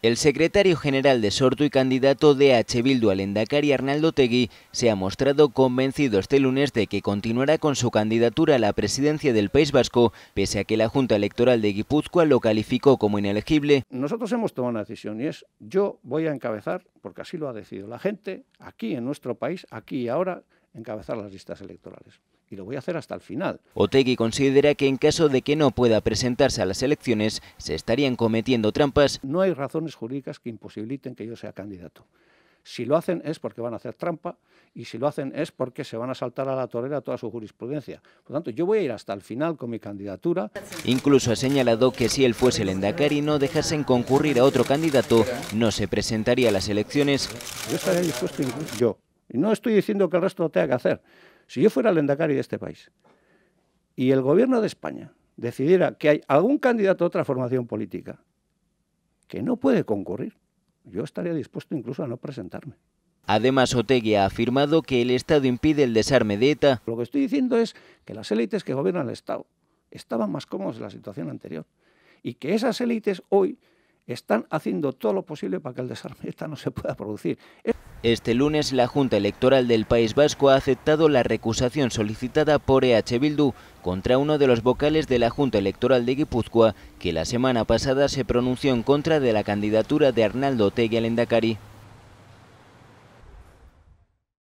El secretario general de Sortu y candidato de H. Bildu al Arnaldo Tegui se ha mostrado convencido este lunes de que continuará con su candidatura a la presidencia del País Vasco, pese a que la Junta Electoral de Guipúzcoa lo calificó como inelegible. Nosotros hemos tomado una decisión y es yo voy a encabezar, porque así lo ha decidido la gente, aquí en nuestro país, aquí y ahora, encabezar las listas electorales. Y lo voy a hacer hasta el final. Otegui considera que en caso de que no pueda presentarse a las elecciones, se estarían cometiendo trampas. No hay razones jurídicas que imposibiliten que yo sea candidato. Si lo hacen es porque van a hacer trampa y si lo hacen es porque se van a saltar a la torera toda su jurisprudencia. Por tanto, yo voy a ir hasta el final con mi candidatura. Incluso ha señalado que si él fuese el Endacari y no dejasen concurrir a otro candidato, no se presentaría a las elecciones. Yo estaría dispuesto, yo, y no estoy diciendo que el resto lo tenga que hacer. Si yo fuera el endacari de este país y el gobierno de España decidiera que hay algún candidato a otra formación política que no puede concurrir, yo estaría dispuesto incluso a no presentarme. Además, Otegui ha afirmado que el Estado impide el desarme de ETA. Lo que estoy diciendo es que las élites que gobiernan el Estado estaban más cómodos en la situación anterior y que esas élites hoy están haciendo todo lo posible para que el desarme de ETA no se pueda producir. Este lunes la Junta Electoral del País Vasco ha aceptado la recusación solicitada por EH Bildu contra uno de los vocales de la Junta Electoral de Guipúzcoa que la semana pasada se pronunció en contra de la candidatura de Arnaldo Tegui